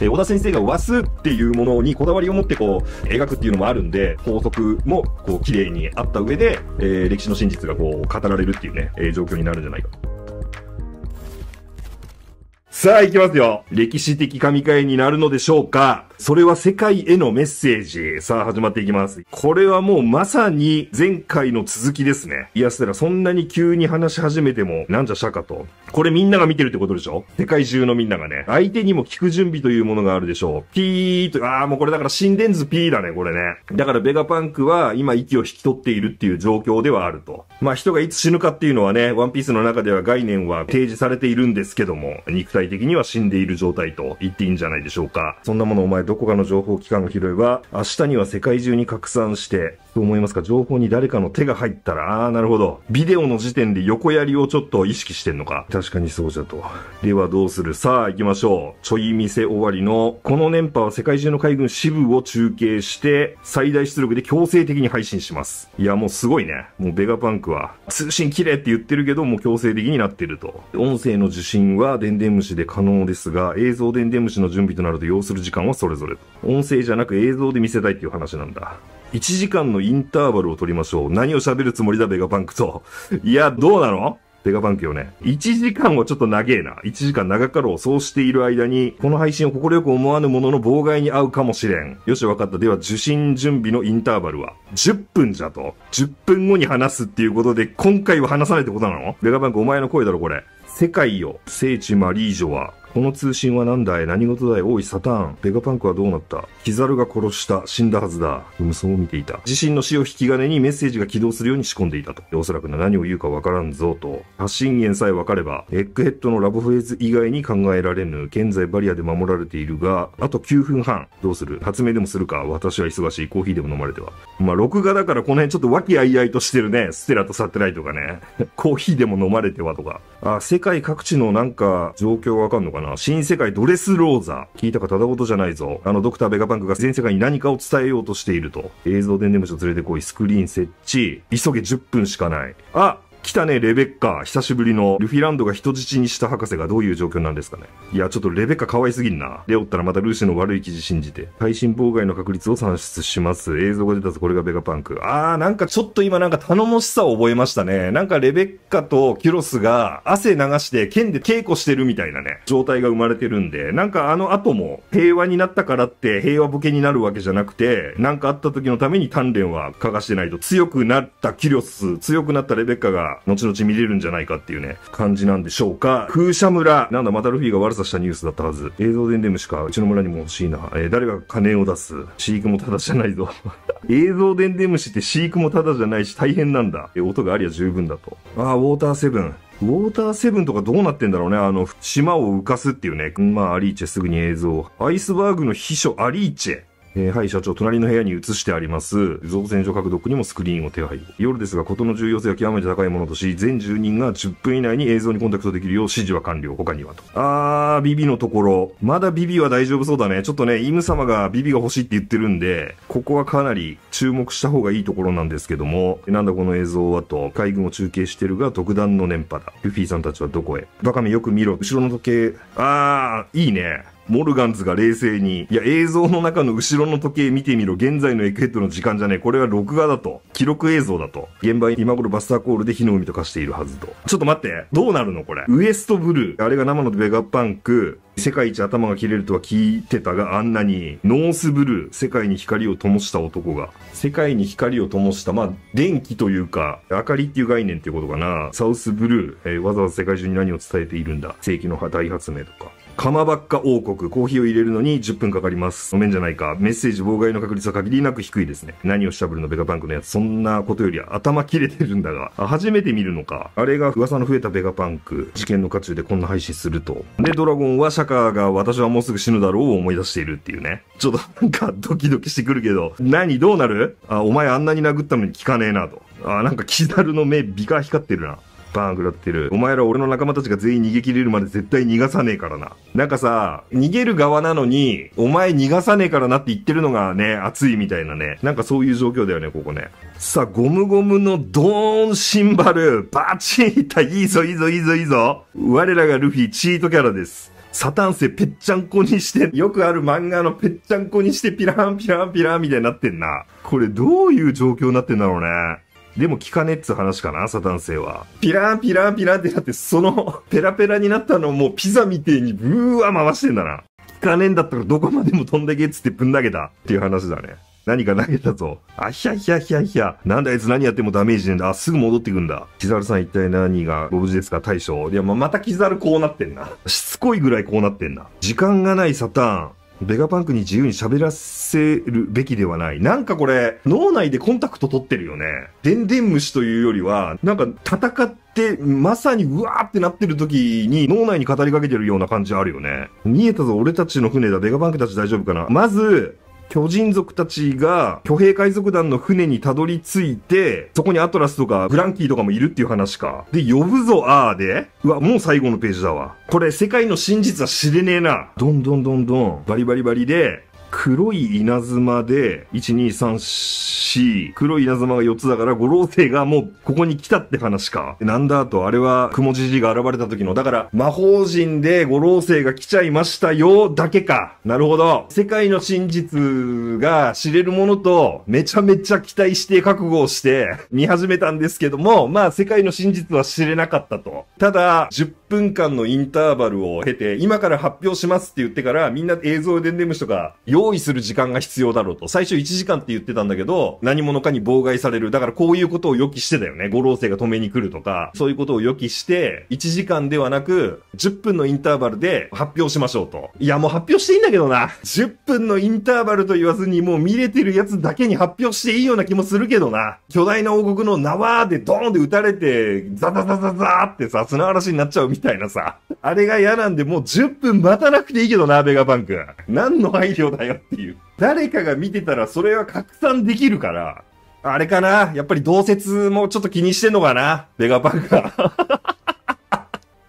え小田先生が和数っていうものにこだわりを持ってこう描くっていうのもあるんで、法則もこう綺麗にあった上で、えー、歴史の真実がこう語られるっていうね、えー、状況になるんじゃないかと。さあ、行きますよ。歴史的神回になるのでしょうかそれは世界へのメッセージ。さあ、始まっていきます。これはもうまさに前回の続きですね。いや、したらそんなに急に話し始めても、なんじゃ釈迦かと。これみんなが見てるってことでしょ世界中のみんながね。相手にも聞く準備というものがあるでしょう。ピーと、ああ、もうこれだから心電図 P だね、これね。だからベガパンクは今息を引き取っているっていう状況ではあると。まあ人がいつ死ぬかっていうのはね、ワンピースの中では概念は提示されているんですけども、肉体体的には死んでいる状態と言っていいんじゃないでしょうか。そんなものお前どこかの情報機関が拾えば、明日には世界中に拡散して、く思いますか情報に誰かの手が入ったら、ああ、なるほど。ビデオの時点で横やりをちょっと意識してんのか。確かにそうじゃと。ではどうするさあ行きましょう。ちょい見せ終わりの、この年波は世界中の海軍支部を中継して、最大出力で強制的に配信します。いや、もうすごいね。もうベガパンクは、通信綺麗って言ってるけど、もう強制的になってると。音声の受信は電電虫で可能ですが、映像電電虫の準備となると要する時間はそれぞれ。音声じゃなく映像で見せたいっていう話なんだ。1時間のインターバルを取りましょう。何を喋るつもりだ、ベガパンクと。いや、どうなのベガパンクよね。1時間はちょっと長えな。1時間長かろう。そうしている間に、この配信を快く思わぬものの妨害に合うかもしれん。よし、わかった。では、受信準備のインターバルは10分じゃと。10分後に話すっていうことで、今回は話さないってことなのベガパンクお前の声だろ、これ。世界よ、聖地マリージョは、この通信は何だい何事だい多い、サターン。ベガパンクはどうなったキザルが殺した。死んだはずだ。嘘を見ていた。自身の死を引き金にメッセージが起動するように仕込んでいたと。おそらくな、何を言うかわからんぞと。発信源さえわかれば、エッグヘッドのラブフェーズ以外に考えられぬ。現在バリアで守られているが、あと9分半。どうする発明でもするか。私は忙しい。コーヒーでも飲まれては。まあ、録画だからこの辺ちょっと和気あいあいとしてるね。ステラとサテライトがね。コーヒーでも飲まれてはとか。あ、世界各地のなんか状況わかんのかなな。新世界ドレスローザ。聞いたかただごとじゃないぞ。あの、ドクターベガパンクが全世界に何かを伝えようとしていると。映像でネムシを連れてこい。スクリーン設置。急げ10分しかない。あ来たね、レベッカ。久しぶりの、ルフィランドが人質にした博士がどういう状況なんですかね。いや、ちょっとレベッカ可愛すぎんな。レオったらまたルーシーの悪い記事信じて、配信妨害の確率を算出します。映像が出たぞ、これがベガパンク。あー、なんかちょっと今なんか頼もしさを覚えましたね。なんかレベッカとキュロスが汗流して剣で稽古してるみたいなね、状態が生まれてるんで、なんかあの後も平和になったからって平和ボケになるわけじゃなくて、なんかあった時のために鍛錬は欠かしてないと強くなったキュロス、強くなったレベッカが後々見れるんじゃないかっていうね、感じなんでしょうか。風車村。なんだ、またルフィが悪さしたニュースだったはず。映像伝令虫か。うちの村にも欲しいな。えー、誰が金を出す。飼育もただじゃないぞ。映像伝令虫って飼育もただじゃないし大変なんだ。えー、音がありゃ十分だと。ああ、ウォーターセブン。ウォーターセブンとかどうなってんだろうね。あの、島を浮かすっていうね。まあ、アリーチェすぐに映像。アイスバーグの秘書、アリーチェ。えー、はい、社長、隣の部屋に移してあります、造船所獲得にもスクリーンを手配。夜ですが、事の重要性は極めて高いものとし、全住人が10分以内に映像にコンタクトできるよう指示は完了。他にはと。あー、ビビのところ。まだビビは大丈夫そうだね。ちょっとね、イム様がビビが欲しいって言ってるんで、ここはかなり注目した方がいいところなんですけども、なんだこの映像はと、海軍を中継してるが特段の年波だ。ルフィさんたちはどこへバカめよく見ろ。後ろの時計。あー、いいね。モルガンズが冷静に、いや、映像の中の後ろの時計見てみろ、現在のエクヘッドの時間じゃねえ、これは録画だと、記録映像だと、現場今頃バスターコールで火の海と化しているはずと。ちょっと待って、どうなるのこれ。ウエストブルー、あれが生のベガパンク、世界一頭が切れるとは聞いてたがあんなに、ノースブルー、世界に光を灯した男が、世界に光を灯した、まあ、電気というか、明かりっていう概念っていうことかな。サウスブルー、えー、わざわざ世界中に何を伝えているんだ。世紀の大発明とか。釜ばっか王国、コーヒーを入れるのに10分かかります。ごめんじゃないか。メッセージ妨害の確率は限りなく低いですね。何をしゃぶるのベガパンクのやつ。そんなことより頭切れてるんだが。あ、初めて見るのか。あれが噂の増えたベガパンク。事件の渦中でこんな配信すると。で、ドラゴンはシャカが私はもうすぐ死ぬだろうを思い出しているっていうね。ちょっとなんかドキドキしてくるけど。何どうなるあ、お前あんなに殴ったのに効かねえなと。あ、なんかキ猿ルの目、美カ光ってるな。バーン食らってる。お前ら俺の仲間たちが全員逃げ切れるまで絶対逃がさねえからな。なんかさ、逃げる側なのに、お前逃がさねえからなって言ってるのがね、熱いみたいなね。なんかそういう状況だよね、ここね。さあ、ゴムゴムのドーンシンバル、バチいった、いいぞ、いいぞ、いいぞ、いいぞ。我らがルフィ、チートキャラです。サタンセぺっちゃんこにして、よくある漫画のぺっちゃんこにしてピランピランピランみたいになってんな。これどういう状況になってんだろうね。でも聞かねえっつ話かな、朝男性は。ピラーピラーピラーってなって、その、ペラペラになったのをもうピザみてえにブーア回してんだな。聞かねえんだったらどこまでも飛んでけっつってぶん投げたっていう話だね。何か投げたぞ。あひゃひゃひゃひゃ。なんだあいつ何やってもダメージねんだ。あ、すぐ戻ってくんだ。キザルさん一体何がご無事ですか大将。いや、ま、またキザルこうなってんな。しつこいぐらいこうなってんな。時間がないサターン。ベガパンクに自由に喋らせるべきではない。なんかこれ、脳内でコンタクト取ってるよね。でんでん虫というよりは、なんか戦って、まさにうわーってなってる時に脳内に語りかけてるような感じあるよね。見えたぞ、俺たちの船だ、ベガパンクたち大丈夫かな。まず、巨人族たちが巨兵海賊団の船にたどり着いて、そこにアトラスとかグランキーとかもいるっていう話か。で、呼ぶぞ、あーで。うわ、もう最後のページだわ。これ、世界の真実は知れねえな。どんどんどんどん、バリバリバリで、黒い稲妻で、1234、黒い稲妻が4つだから、五老星がもうここに来たって話か。なんだと、あれは、雲じじが現れた時の、だから、魔法人で五老星が来ちゃいましたよ、だけか。なるほど。世界の真実が知れるものと、めちゃめちゃ期待して覚悟をして見始めたんですけども、まあ、世界の真実は知れなかったと。ただ、10分間のインターバルを経て、今から発表しますって言ってから、みんな映像でんでむしとか、用意する時間が必要だろうと。最初1時間って言ってたんだけど、何者かに妨害される。だからこういうことを予期してたよね。五老星が止めに来るとか、そういうことを予期して、1時間ではなく、10分のインターバルで発表しましょうと。いや、もう発表していいんだけどな。10分のインターバルと言わずに、もう見れてるやつだけに発表していいような気もするけどな。巨大な王国の縄でドーンで撃たれて、ザザザザザーってさ、砂嵐になっちゃうみたいなさ。あれが嫌なんで、もう10分待たなくていいけどな、ベガパンク。何の配慮だよっていう。誰かが見てたらそれは拡散できるから、あれかなやっぱり同説もちょっと気にしてんのかなベガパンが。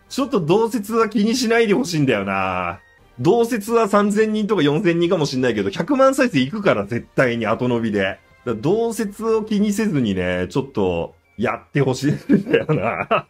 ちょっと同説は気にしないでほしいんだよな同説は3000人とか4000人かもしんないけど、100万再生いくから絶対に後伸びで。同説を気にせずにね、ちょっとやってほしいんだよな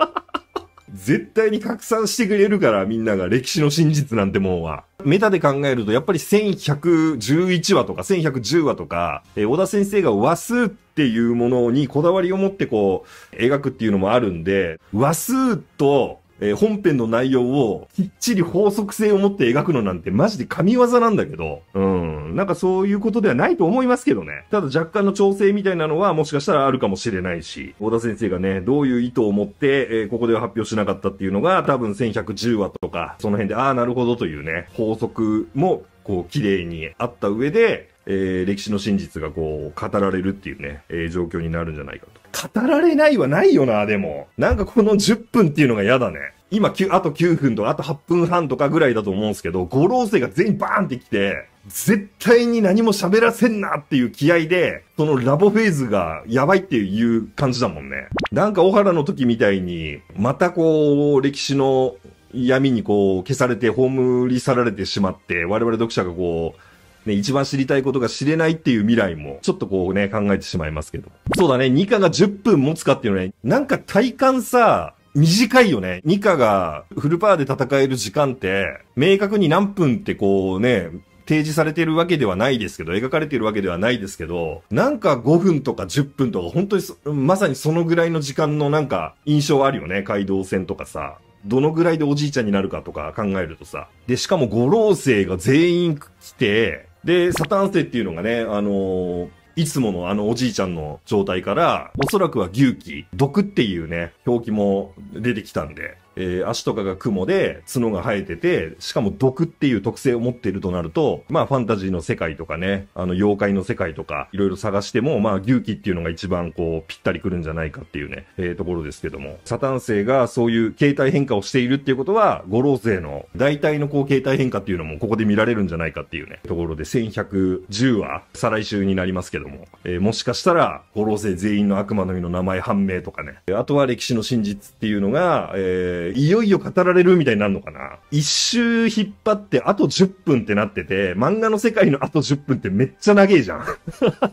絶対に拡散してくれるからみんなが歴史の真実なんてもんは。メタで考えると、やっぱり1111話とか1110話とか、えー、小田先生が話数っていうものにこだわりを持ってこう、描くっていうのもあるんで、話数とえー、本編の内容をきっちり法則性を持って描くのなんてマジで神業なんだけど、うん、なんかそういうことではないと思いますけどね。ただ若干の調整みたいなのはもしかしたらあるかもしれないし、大田先生がね、どういう意図を持って、えー、ここでは発表しなかったっていうのが多分1110話とか、その辺で、ああ、なるほどというね、法則もこう綺麗にあった上で、えー、歴史の真実がこう、語られるっていうね、えー、状況になるんじゃないかと。語られないはないよな、でも。なんかこの10分っていうのが嫌だね。今9、あと9分とか、あと8分半とかぐらいだと思うんですけど、五老星が全員バーンって来て、絶対に何も喋らせんなっていう気合で、そのラボフェーズがやばいっていう感じだもんね。なんか小原の時みたいに、またこう、歴史の闇にこう消されて葬り去られてしまって、我々読者がこう、ね、一番知りたいことが知れないっていう未来も、ちょっとこうね、考えてしまいますけど。そうだね、ニカが10分持つかっていうのね、なんか体感さ、短いよね。ニカがフルパワーで戦える時間って、明確に何分ってこうね、提示されてるわけではないですけど、描かれてるわけではないですけど、なんか5分とか10分とか、本当にまさにそのぐらいの時間のなんか印象あるよね。街道戦とかさ。どのぐらいでおじいちゃんになるかとか考えるとさ。で、しかも五老星が全員来て、で、サタン星っていうのがね、あのーいつものあのおじいちゃんの状態から、おそらくは牛気、毒っていうね、表記も出てきたんで、えー、足とかが雲で、角が生えてて、しかも毒っていう特性を持っているとなると、まあファンタジーの世界とかね、あの妖怪の世界とか、いろいろ探しても、まあ牛気っていうのが一番こう、ぴったりくるんじゃないかっていうね、えー、ところですけども、サタン星がそういう形態変化をしているっていうことは、五老星の大体のこう、形態変化っていうのもここで見られるんじゃないかっていうね、ところで1110話、再来週になりますけども、えー、もしかしたら、五老星全員の悪魔の実の名前判明とかね、あとは歴史の真実っていうのが、えーいよいよ語られるみたいになるのかな。一周引っ張ってあと10分ってなってて、漫画の世界のあと10分ってめっちゃ長えじゃん。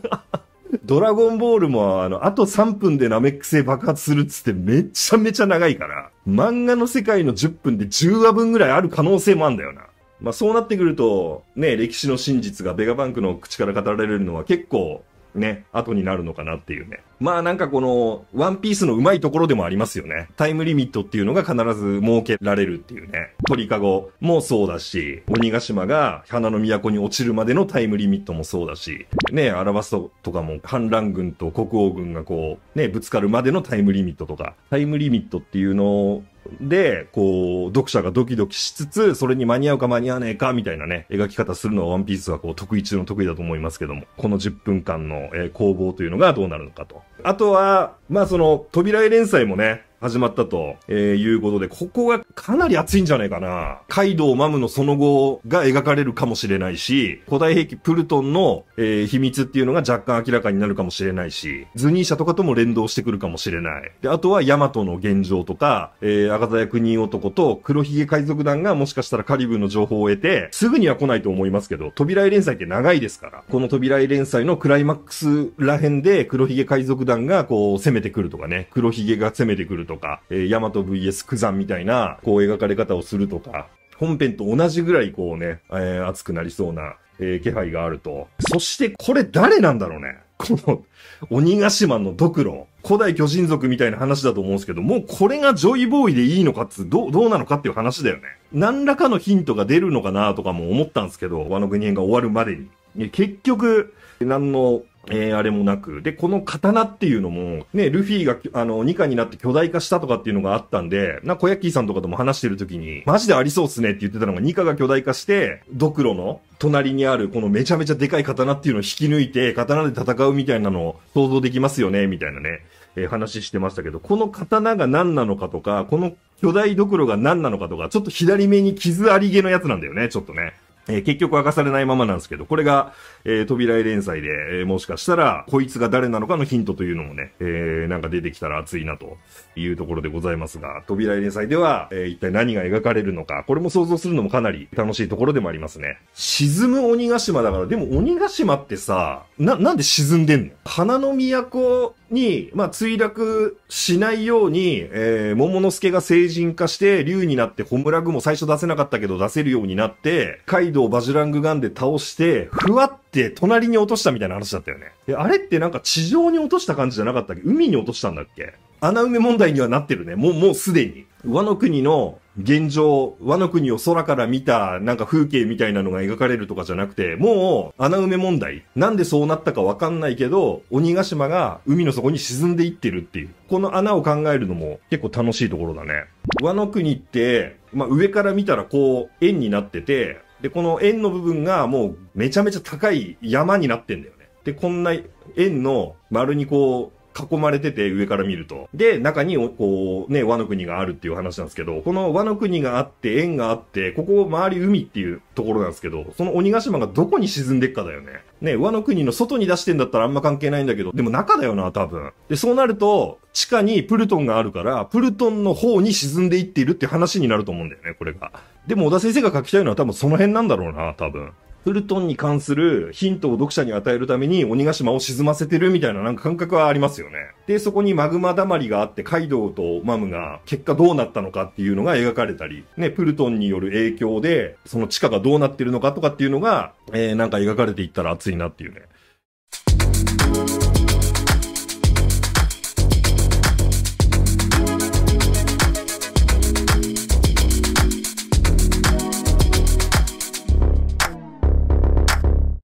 ドラゴンボールも、あの、あと3分でナメック星爆発するっつってめちゃめちゃ長いから、漫画の世界の10分で10話分ぐらいある可能性もあんだよな。まあそうなってくると、ね、歴史の真実がベガバンクの口から語られるのは結構ね、後になるのかなっていうね。まあなんかこの、ワンピースの上手いところでもありますよね。タイムリミットっていうのが必ず設けられるっていうね。鳥かごもそうだし、鬼ヶ島が花の都に落ちるまでのタイムリミットもそうだし、ね、アラバストとかも反乱軍と国王軍がこう、ね、ぶつかるまでのタイムリミットとか、タイムリミットっていうので、こう、読者がドキドキしつつ、それに間に合うか間に合わねえか、みたいなね、描き方するのはワンピースはこう、得意中の得意だと思いますけども、この10分間の、えー、攻防というのがどうなるのかと。あとは、まあその、扉絵連載もね、始まったと、えー、いうことで、ここがかなり熱いんじゃないかな。カイドウマムのその後が描かれるかもしれないし、古代兵器プルトンの、えー、秘密っていうのが若干明らかになるかもしれないし、ズニーシャとかとも連動してくるかもしれない。で、あとはヤマトの現状とか、えー、赤座役人男と黒ひげ海賊団がもしかしたらカリブの情報を得て、すぐには来ないと思いますけど、扉絵連載って長いですから、この扉絵連載のクライマックスら辺で黒ひげ海賊団がこう攻めてくるとかね、黒ひげが攻めてくるとか、えー、ヤマト VS 九山みたいな、こう描かれ方をするとか、本編と同じぐらいこうね、えー、熱くなりそうな、えー、気配があると。そしてこれ誰なんだろうね。この、鬼ヶ島のドクロ。古代巨人族みたいな話だと思うんですけど、もうこれがジョイボーイでいいのかっつ、どう、どうなのかっていう話だよね。何らかのヒントが出るのかなとかも思ったんですけど、ワノ国編が終わるまでに。結局、何のえー、あれもなく。で、この刀っていうのも、ね、ルフィが、あの、2課になって巨大化したとかっていうのがあったんで、な、小焼さんとかとも話してる時に、マジでありそうっすねって言ってたのが、ニカが巨大化して、ドクロの隣にあるこのめちゃめちゃでかい刀っていうのを引き抜いて、刀で戦うみたいなのを想像できますよね、みたいなね、えー、話してましたけど、この刀が何なのかとか、この巨大ドクロが何なのかとか、ちょっと左目に傷ありげのやつなんだよね、ちょっとね。えー、結局明かされないままなんですけど、これが、えー、扉絵連載で、えー、もしかしたら、こいつが誰なのかのヒントというのもね、えー、なんか出てきたら熱いなというところでございますが、扉絵連載では、えー、一体何が描かれるのか、これも想像するのもかなり楽しいところでもありますね。沈む鬼ヶ島だから、でも鬼ヶ島ってさ、な、なんで沈んでんの花の都に、まあ、墜落しないように、えー、桃之助が成人化して、竜になって、ホムラグも最初出せなかったけど出せるようになって、カイドウバジュラングガンで倒して、ふわって隣に落としたみたいな話だったよね。で、あれってなんか地上に落とした感じじゃなかったっけ海に落としたんだっけ穴埋め問題にはなってるね。もう、もうすでに。上の国の現状、和の国を空から見た、なんか風景みたいなのが描かれるとかじゃなくて、もう、穴埋め問題。なんでそうなったかわかんないけど、鬼ヶ島が海の底に沈んでいってるっていう。この穴を考えるのも結構楽しいところだね。和の国って、まあ、上から見たらこう、円になってて、で、この円の部分がもうめちゃめちゃ高い山になってんだよね。で、こんな円の丸にこう、囲まれてて、上から見ると。で、中に、こう、ね、和の国があるっていう話なんですけど、この和の国があって、縁があって、ここ周り海っていうところなんですけど、その鬼ヶ島がどこに沈んでっかだよね。ね、和の国の外に出してんだったらあんま関係ないんだけど、でも中だよな、多分。で、そうなると、地下にプルトンがあるから、プルトンの方に沈んでいっているって話になると思うんだよね、これが。でも小田先生が書きたいのは多分その辺なんだろうな、多分。フルトンに関するヒントを読者に与えるために鬼ヶ島を沈ませてるみたいななんか感覚はありますよね。で、そこにマグマだまりがあってカイドウとマムが結果どうなったのかっていうのが描かれたり、ね、プルトンによる影響でその地下がどうなってるのかとかっていうのが、えー、なんか描かれていったら熱いなっていうね。